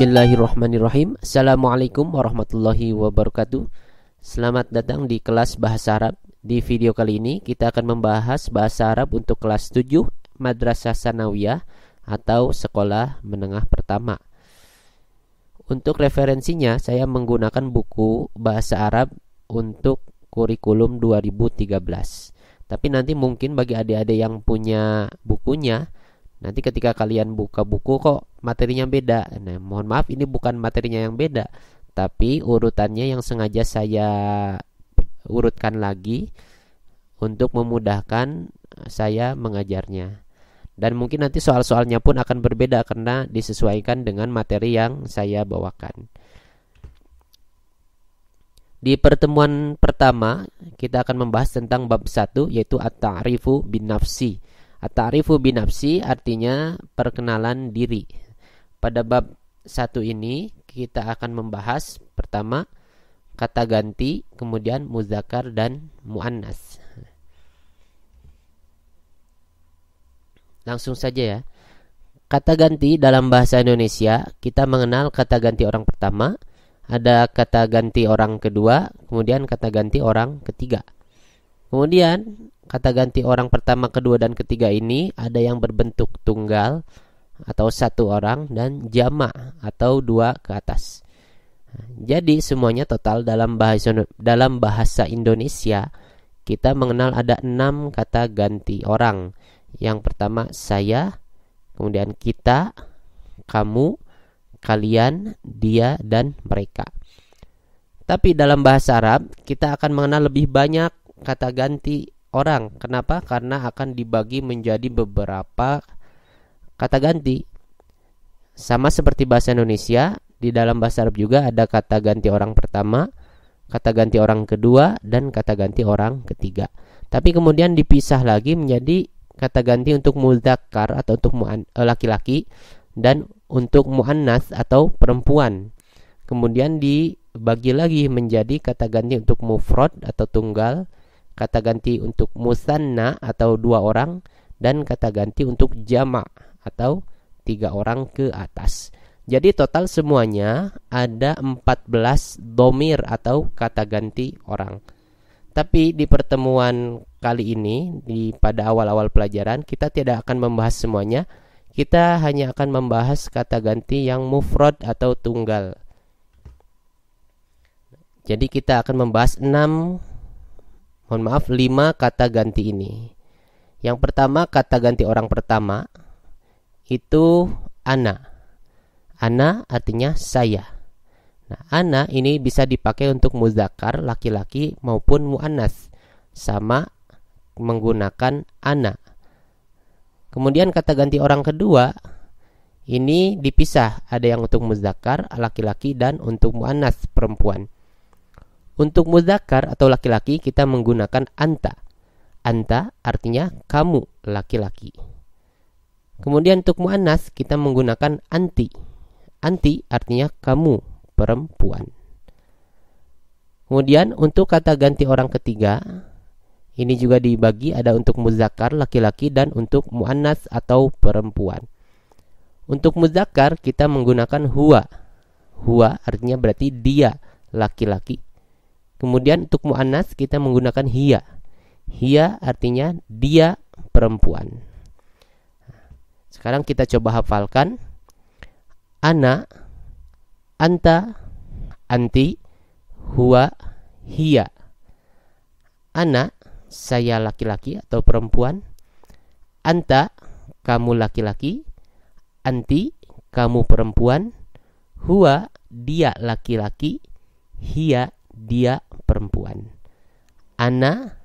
Bismillahirrahmanirrahim Assalamualaikum warahmatullahi wabarakatuh Selamat datang di kelas Bahasa Arab Di video kali ini kita akan membahas Bahasa Arab untuk kelas 7 Madrasah Sanawiyah Atau Sekolah Menengah Pertama Untuk referensinya saya menggunakan buku Bahasa Arab untuk kurikulum 2013 Tapi nanti mungkin bagi adik-adik yang punya bukunya Nanti ketika kalian buka buku kok materinya beda. Nah, mohon maaf ini bukan materinya yang beda, tapi urutannya yang sengaja saya urutkan lagi untuk memudahkan saya mengajarnya. Dan mungkin nanti soal-soalnya pun akan berbeda karena disesuaikan dengan materi yang saya bawakan. Di pertemuan pertama, kita akan membahas tentang bab satu yaitu at-ta'rifu bin nafsi At-ta'rifu binafsi artinya perkenalan diri. Pada bab satu ini kita akan membahas pertama kata ganti, kemudian muzakar dan muannas. Langsung saja ya. Kata ganti dalam bahasa Indonesia kita mengenal kata ganti orang pertama, ada kata ganti orang kedua, kemudian kata ganti orang ketiga. Kemudian Kata ganti orang pertama, kedua, dan ketiga ini ada yang berbentuk tunggal atau satu orang dan jamak atau dua ke atas. Jadi semuanya total dalam bahasa dalam bahasa Indonesia kita mengenal ada enam kata ganti orang. Yang pertama saya, kemudian kita, kamu, kalian, dia, dan mereka. Tapi dalam bahasa Arab kita akan mengenal lebih banyak kata ganti orang. Kenapa? Karena akan dibagi menjadi beberapa kata ganti. Sama seperti bahasa Indonesia, di dalam bahasa Arab juga ada kata ganti orang pertama, kata ganti orang kedua, dan kata ganti orang ketiga. Tapi kemudian dipisah lagi menjadi kata ganti untuk muzakkar atau untuk eh, laki-laki dan untuk muannas atau perempuan. Kemudian dibagi lagi menjadi kata ganti untuk mufrad atau tunggal kata ganti untuk musanna atau dua orang dan kata ganti untuk jamak atau tiga orang ke atas. Jadi total semuanya ada 14 domir atau kata ganti orang. Tapi di pertemuan kali ini di pada awal-awal pelajaran kita tidak akan membahas semuanya. Kita hanya akan membahas kata ganti yang mufrad atau tunggal. Jadi kita akan membahas 6 mohon maaf lima kata ganti ini. Yang pertama kata ganti orang pertama itu ana. Ana artinya saya. Nah, ana ini bisa dipakai untuk muzakar laki-laki maupun muannas sama menggunakan ana. Kemudian kata ganti orang kedua ini dipisah, ada yang untuk muzakar laki-laki dan untuk muannas perempuan. Untuk muzakar atau laki-laki kita menggunakan anta. Anta artinya kamu laki-laki. Kemudian untuk muannas kita menggunakan anti. Anti artinya kamu perempuan. Kemudian untuk kata ganti orang ketiga ini juga dibagi ada untuk muzakar laki-laki dan untuk muannas atau perempuan. Untuk muzakar kita menggunakan huwa. Huwa artinya berarti dia laki-laki. Kemudian untuk mu'anas kita menggunakan hia, hia artinya dia perempuan. Sekarang kita coba hafalkan. Ana, anta, anti, hua, hia. Ana, saya laki-laki atau perempuan. Anta, kamu laki-laki. Anti, kamu perempuan. hua dia laki-laki. hia dia lawan. Ana,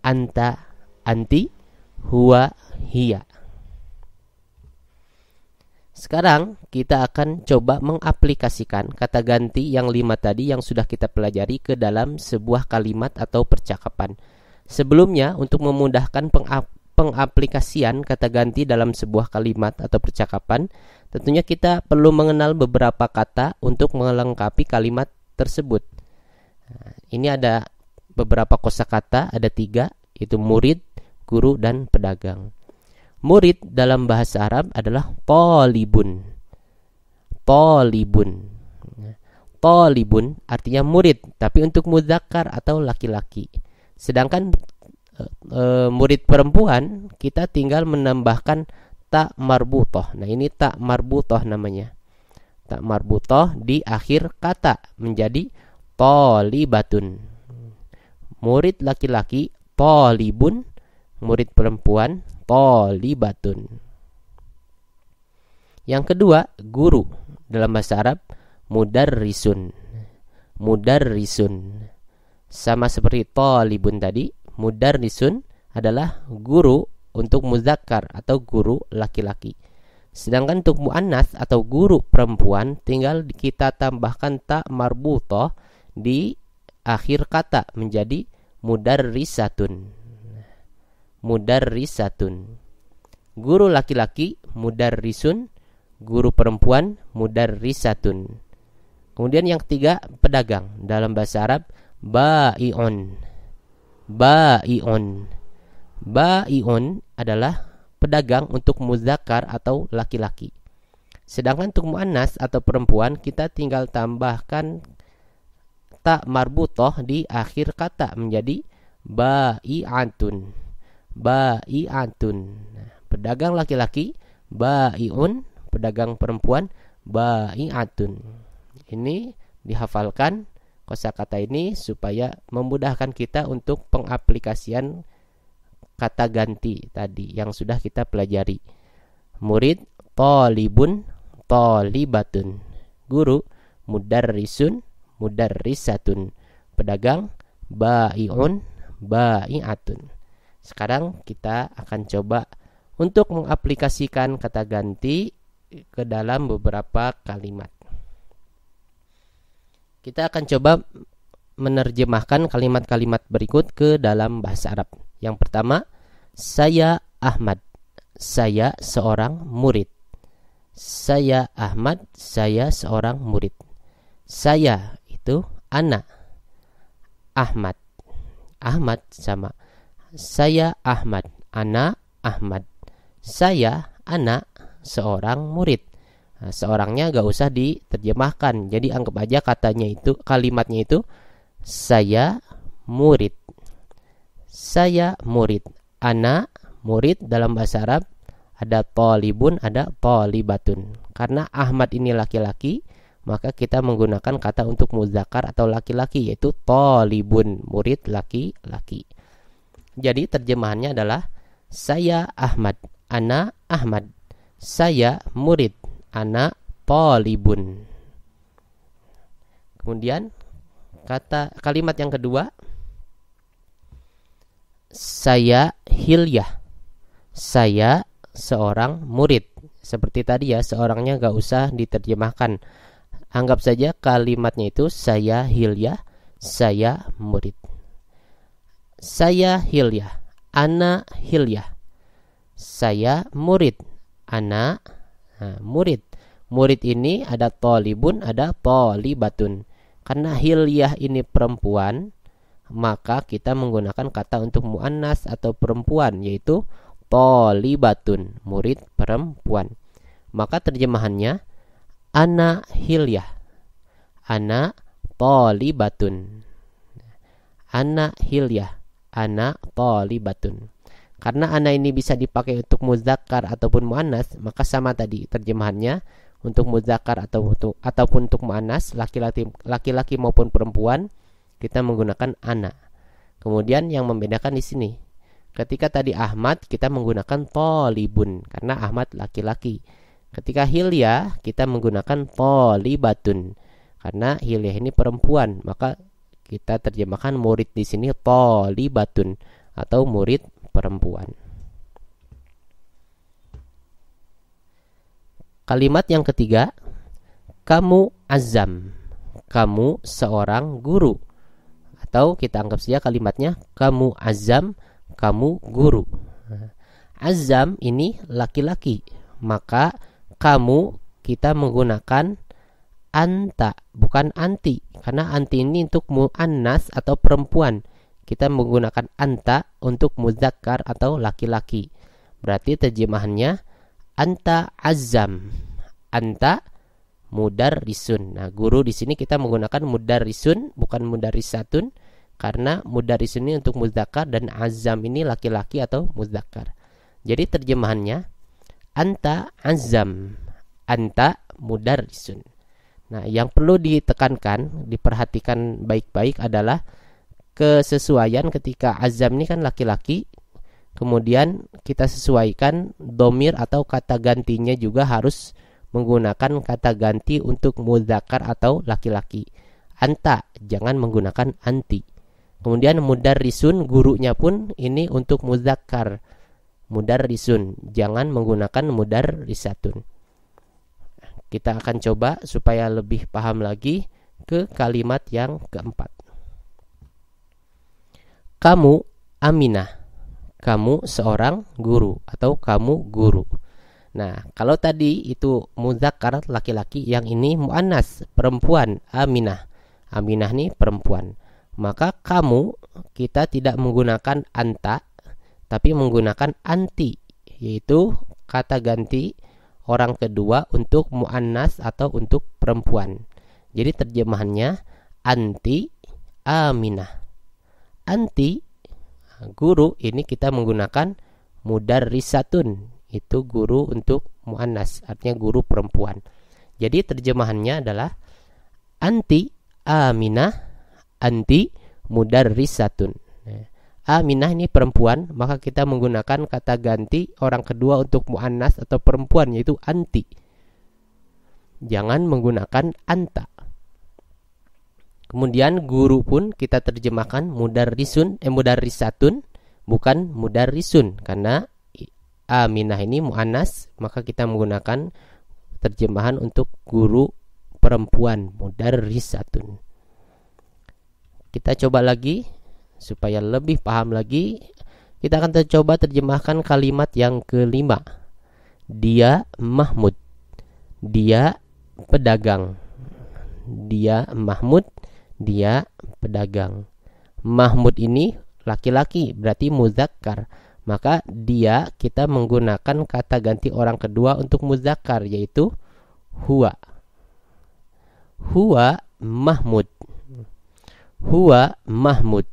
anta, anti, hua, hia. Sekarang kita akan coba mengaplikasikan kata ganti yang lima tadi yang sudah kita pelajari ke dalam sebuah kalimat atau percakapan. Sebelumnya, untuk memudahkan pengap pengaplikasian kata ganti dalam sebuah kalimat atau percakapan, tentunya kita perlu mengenal beberapa kata untuk melengkapi kalimat tersebut. Nah, ini ada beberapa kosakata ada tiga yaitu murid, guru dan pedagang. Murid dalam bahasa Arab adalah polibun. Polibun. Polibun artinya murid, tapi untuk mudzakkar atau laki-laki. Sedangkan e, e, murid perempuan kita tinggal menambahkan tak marbutoh. Nah ini tak marbutoh namanya. Tak marbutoh di akhir kata menjadi polibatun murid laki-laki tolibun, murid perempuan tolibatun. Yang kedua, guru dalam bahasa Arab mudar mudar Mudarrisun sama seperti tolibun tadi, Mudar mudarrisun adalah guru untuk muzakkar atau guru laki-laki. Sedangkan untuk mu'annas atau guru perempuan tinggal kita tambahkan tak marbuto di akhir kata menjadi mudar mudarrisatun. Mudarrisatun. Guru laki-laki mudar risun, guru perempuan mudar mudarrisatun. Kemudian yang ketiga pedagang dalam bahasa Arab baion. Baion. Baion adalah pedagang untuk muzakar atau laki-laki. Sedangkan untuk muannas atau perempuan kita tinggal tambahkan kata marbutoh di akhir kata menjadi ba'i antun, ba'i antun, nah, pedagang laki-laki ba'i un, pedagang perempuan ba'i antun. Ini dihafalkan kosakata ini supaya memudahkan kita untuk pengaplikasian kata ganti tadi yang sudah kita pelajari. Murid tolibun tolibatun. Guru mudarrisun mudarrisatun pedagang bai'un bai'atun sekarang kita akan coba untuk mengaplikasikan kata ganti ke dalam beberapa kalimat kita akan coba menerjemahkan kalimat-kalimat berikut ke dalam bahasa Arab yang pertama saya Ahmad saya seorang murid saya Ahmad saya seorang murid saya itu ana Ahmad. Ahmad sama. Saya Ahmad. anak Ahmad. Saya anak seorang murid. Nah, seorangnya gak usah diterjemahkan. Jadi anggap aja katanya itu kalimatnya itu saya murid. Saya murid. anak murid dalam bahasa Arab ada tolibun, ada tolibatun. Karena Ahmad ini laki-laki, maka kita menggunakan kata untuk muzakar atau laki-laki yaitu tolibun murid laki-laki jadi terjemahannya adalah saya Ahmad ana Ahmad saya murid ana tolibun kemudian kata kalimat yang kedua saya hilyah saya seorang murid seperti tadi ya seorangnya gak usah diterjemahkan Anggap saja kalimatnya itu saya Hilya, saya murid. Saya Hilya, anak Hilya. Saya murid, anak nah, murid. Murid ini ada tolibun, ada tolibatun. Karena Hilya ini perempuan, maka kita menggunakan kata untuk muannas atau perempuan yaitu tolibatun, murid perempuan. Maka terjemahannya Ana hilyah. Ana polibatun. Ana hilyah. Ana polibatun. Karena ana ini bisa dipakai untuk muzakkar ataupun muannas, maka sama tadi terjemahannya untuk muzakkar atau untuk ataupun untuk muannas laki-laki laki-laki maupun perempuan kita menggunakan ana. Kemudian yang membedakan di sini ketika tadi Ahmad kita menggunakan tolibun karena Ahmad laki-laki. Ketika hilya kita menggunakan polibatun karena hilya ini perempuan, maka kita terjemahkan murid di sini polibatun atau murid perempuan. Kalimat yang ketiga, kamu azam. Kamu seorang guru. Atau kita anggap saja kalimatnya kamu azam, kamu guru. Azam ini laki-laki, maka kamu kita menggunakan anta bukan anti karena anti ini untuk muannas atau perempuan kita menggunakan anta untuk muzakkar atau laki-laki berarti terjemahannya anta azam anta mudar risun nah guru di sini kita menggunakan mudar risun bukan risatun karena mudar risun ini untuk muzakkar dan azam ini laki-laki atau muzakkar jadi terjemahannya anta azam anta mudarrisun nah yang perlu ditekankan diperhatikan baik-baik adalah kesesuaian ketika azam ini kan laki-laki kemudian kita sesuaikan domir atau kata gantinya juga harus menggunakan kata ganti untuk mudakar atau laki-laki anta jangan menggunakan anti kemudian mudarrisun gurunya pun ini untuk mudakar mudar risun jangan menggunakan mudar risatun kita akan coba supaya lebih paham lagi ke kalimat yang keempat kamu Aminah kamu seorang guru atau kamu guru Nah, kalau tadi itu muzakkar laki-laki, yang ini mu'anas perempuan, Aminah. Aminah nih perempuan. Maka kamu kita tidak menggunakan anta tapi menggunakan anti yaitu kata ganti orang kedua untuk muannas atau untuk perempuan. Jadi terjemahannya anti aminah. Anti guru ini kita menggunakan mudar risatun itu guru untuk muannas artinya guru perempuan. Jadi terjemahannya adalah anti aminah anti mudar risatun. Aminah ini perempuan, maka kita menggunakan kata ganti orang kedua untuk muannas atau perempuan yaitu anti. Jangan menggunakan anta. Kemudian guru pun kita terjemahkan mudarrisun eh mudarrisatun bukan mudarrisun karena aminah ini muannas, maka kita menggunakan terjemahan untuk guru perempuan mudarrisatun. Kita coba lagi supaya lebih paham lagi kita akan coba terjemahkan kalimat yang kelima dia Mahmud dia pedagang dia Mahmud dia pedagang Mahmud ini laki-laki berarti muzakkar maka dia kita menggunakan kata ganti orang kedua untuk muzakkar yaitu huwa huwa Mahmud huwa Mahmud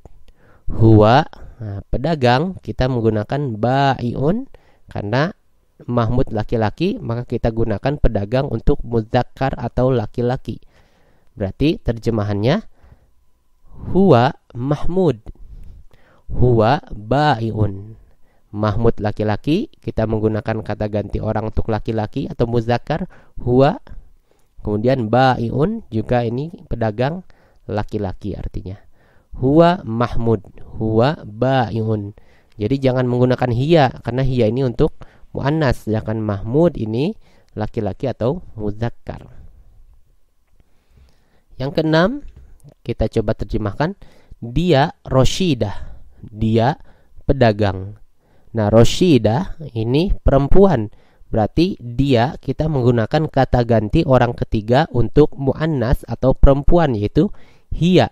huwa nah, pedagang kita menggunakan baiun karena mahmud laki-laki maka kita gunakan pedagang untuk muzakkar atau laki-laki berarti terjemahannya huwa mahmud huwa baiun mahmud laki-laki kita menggunakan kata ganti orang untuk laki-laki atau muzakkar huwa kemudian baiun juga ini pedagang laki-laki artinya huwa mahmud, huwa baiun. Jadi jangan menggunakan hia karena hia ini untuk muannas sedangkan mahmud ini laki-laki atau muzakkar. Yang keenam, kita coba terjemahkan dia rosyidah, dia pedagang. Nah, rosyidah ini perempuan. Berarti dia kita menggunakan kata ganti orang ketiga untuk muannas atau perempuan yaitu hiya.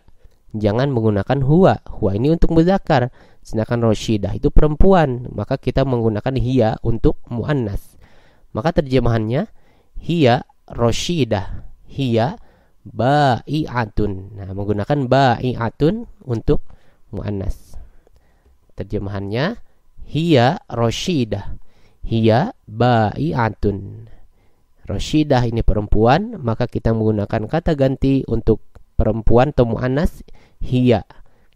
Jangan menggunakan huwa. Huwa ini untuk muzakar, sedangkan rosyidah itu perempuan, maka kita menggunakan hiya untuk muannas. Maka terjemahannya hiya rosyidah, hiya ba'i'atun. Nah, menggunakan ba'i'atun untuk muannas. Terjemahannya hiya rosyidah, hiya ba'i'atun. Rosyidah ini perempuan, maka kita menggunakan kata ganti untuk perempuan atau muannas. Hia.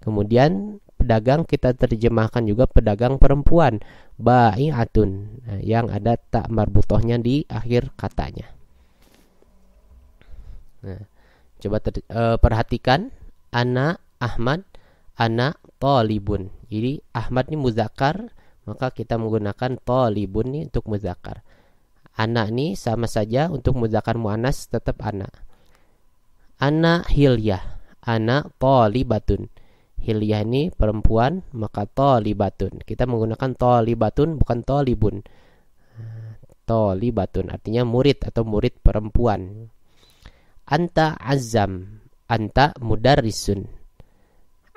Kemudian pedagang kita terjemahkan juga pedagang perempuan bai'atun Atun nah, yang ada tak marbutohnya di akhir katanya. Nah, coba ter, e, perhatikan anak Ahmad anak tolibun. Jadi Ahmad ini muzakar maka kita menggunakan tolibun ini untuk muzakar. Anak ini sama saja untuk muzakar muanas tetap anak. Anak hilyah ana tolibatun hilyah ini perempuan maka tolibatun kita menggunakan tolibatun bukan tolibun tolibatun artinya murid atau murid perempuan anta azam anta mudarrisun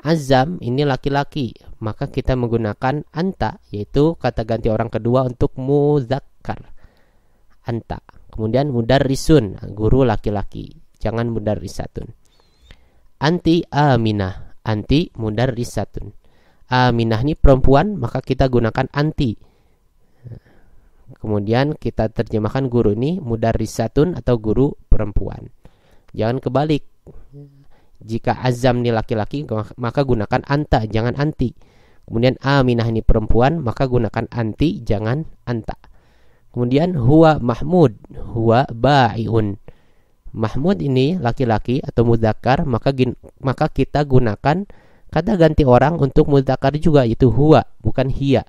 azam ini laki-laki maka kita menggunakan anta yaitu kata ganti orang kedua untuk muzakkar anta kemudian mudarrisun guru laki-laki jangan mudarrisatun anti aminah anti mudarrisatun aminah ini perempuan maka kita gunakan anti kemudian kita terjemahkan guru ini mudarrisatun atau guru perempuan jangan kebalik jika azam ini laki-laki maka gunakan anta jangan anti kemudian aminah ini perempuan maka gunakan anti jangan anta kemudian huwa mahmud huwa ba'iun Mahmud ini laki-laki atau mudakar maka gin, maka kita gunakan kata ganti orang untuk mudakar juga yaitu huwa bukan hia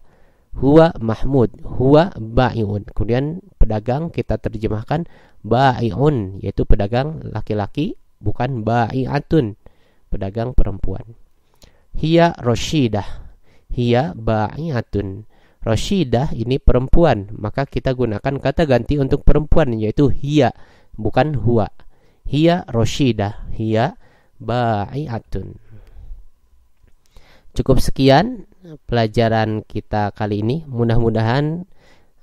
huwa mahmud huwa ba'iun kemudian pedagang kita terjemahkan ba'iun yaitu pedagang laki-laki bukan ba'iatun pedagang perempuan hiya roshidah hiya ba'iatun roshidah ini perempuan maka kita gunakan kata ganti untuk perempuan yaitu hia bukan huwa. Hiya roshidah, hiya ba'i'atun. Cukup sekian pelajaran kita kali ini. Mudah-mudahan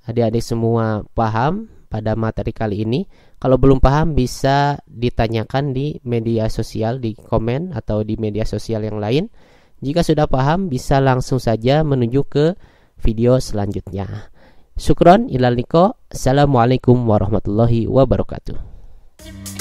adik-adik semua paham pada materi kali ini. Kalau belum paham bisa ditanyakan di media sosial, di komen atau di media sosial yang lain. Jika sudah paham bisa langsung saja menuju ke video selanjutnya. Syukron Niko Assalamualaikum warahmatullahi wabarakatuh.